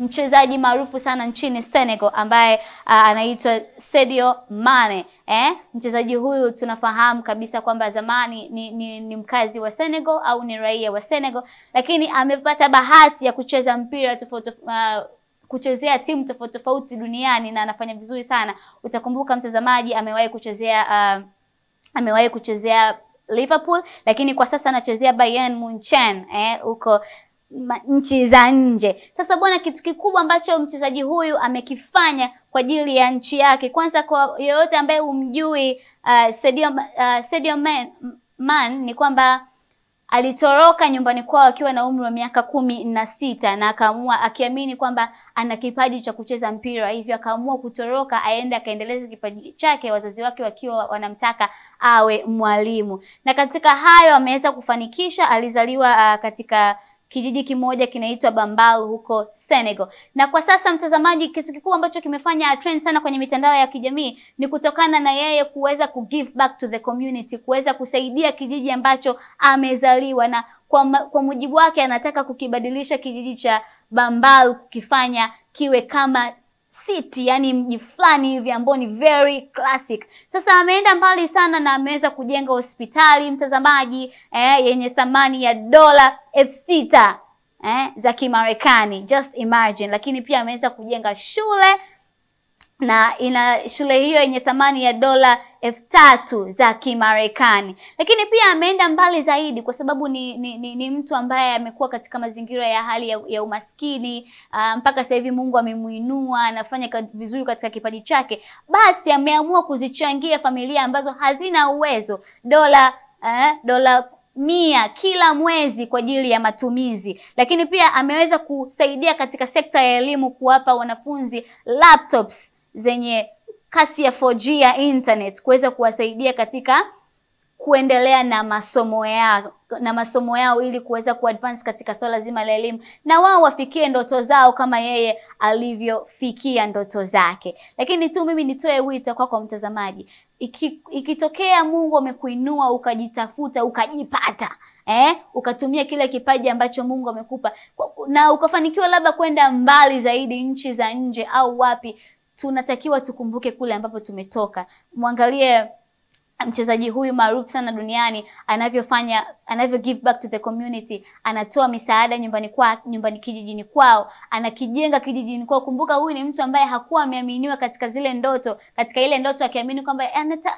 mchezaji maarufu sana nchini Senegal ambaye uh, anaitwa Sadio Mane. Eh, mchezaji huyu tunafahamu kabisa kwamba zamani ni, ni, ni mkazi wa Senegal au ni raia wa Senegal, lakini amepata bahati ya kucheza mpira tofauti uh, kuchezea timu tofauti tofauti duniani na anafanya vizuri sana. Utakumbuka mtazamaji, amewahi kuchezea uh, amewahi kuchezea Liverpool, lakini kwa sasa anachezea Bayern Munchen eh, huko nchi za nje. Sasa bwana, kitu kikubwa ambacho mchezaji huyu amekifanya kwa ajili ya nchi yake, kwanza kwa yeyote ambaye umjui uh, Sadio, uh, Sadio man, man ni kwamba alitoroka nyumbani kwao akiwa na umri wa miaka kumi na sita na akaamua akiamini kwamba ana kipaji cha kucheza mpira, hivyo akaamua kutoroka aende akaendeleza kipaji chake, wazazi wake wakiwa wanamtaka awe mwalimu. Na katika hayo ameweza kufanikisha. Alizaliwa uh, katika kijiji kimoja kinaitwa Bambal huko Senegal. Na kwa sasa, mtazamaji, kitu kikubwa ambacho kimefanya trend sana kwenye mitandao ya kijamii ni kutokana na yeye kuweza ku give back to the community, kuweza kusaidia kijiji ambacho amezaliwa na kwa, kwa mujibu wake anataka kukibadilisha kijiji cha Bambal kukifanya kiwe kama city, yani mji fulani hivi ambao ni very classic. Sasa ameenda mbali sana na ameweza kujenga hospitali mtazamaji, eh, yenye thamani ya dola elfu sita eh, za Kimarekani, just imagine. Lakini pia ameweza kujenga shule na ina shule hiyo yenye thamani ya dola elfu tatu za Kimarekani. Lakini pia ameenda mbali zaidi kwa sababu ni, ni, ni, ni mtu ambaye amekuwa katika mazingira ya hali ya, ya umaskini uh, mpaka sasa hivi Mungu amemuinua anafanya vizuri katika kipaji chake, basi ameamua kuzichangia familia ambazo hazina uwezo dola eh, dola mia kila mwezi kwa ajili ya matumizi, lakini pia ameweza kusaidia katika sekta ya elimu kuwapa wanafunzi laptops zenye kasi ya 4G ya internet kuweza kuwasaidia katika kuendelea na masomo yao na masomo yao ili kuweza kuadvance katika swala zima la elimu na wao wafikie ndoto zao kama yeye alivyofikia ndoto zake. Lakini tu mimi nitoe wito kwako kwa mtazamaji, Iki, ikitokea Mungu amekuinua ukajitafuta ukajipata eh, ukatumia kile kipaji ambacho Mungu amekupa na ukafanikiwa labda kwenda mbali zaidi nchi za nje au wapi, tunatakiwa tukumbuke kule ambapo tumetoka. Mwangalie mchezaji huyu maarufu sana duniani anavyofanya anavyo give back to the community, anatoa misaada nyumbani kwa nyumbani kijijini kwao, anakijenga kijijini kwao. Kumbuka huyu ni mtu ambaye hakuwa ameaminiwa katika zile ndoto, katika ile ndoto akiamini kwamba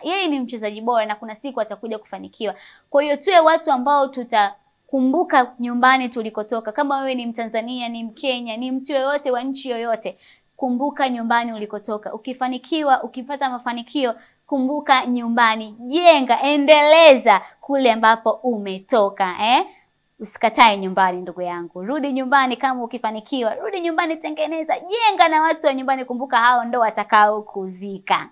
yeye ni mchezaji bora na kuna siku atakuja kufanikiwa. Kwa hiyo tuwe watu ambao tuta kumbuka nyumbani tulikotoka. Kama wewe ni Mtanzania, ni Mkenya, ni mtu yoyote wa nchi yoyote, kumbuka nyumbani ulikotoka. Ukifanikiwa, ukipata mafanikio, kumbuka nyumbani, jenga, endeleza kule ambapo umetoka eh? Usikatae nyumbani ndugu yangu, rudi nyumbani. Kama ukifanikiwa, rudi nyumbani, tengeneza, jenga na watu wa nyumbani. Kumbuka hao ndo watakao kuzika.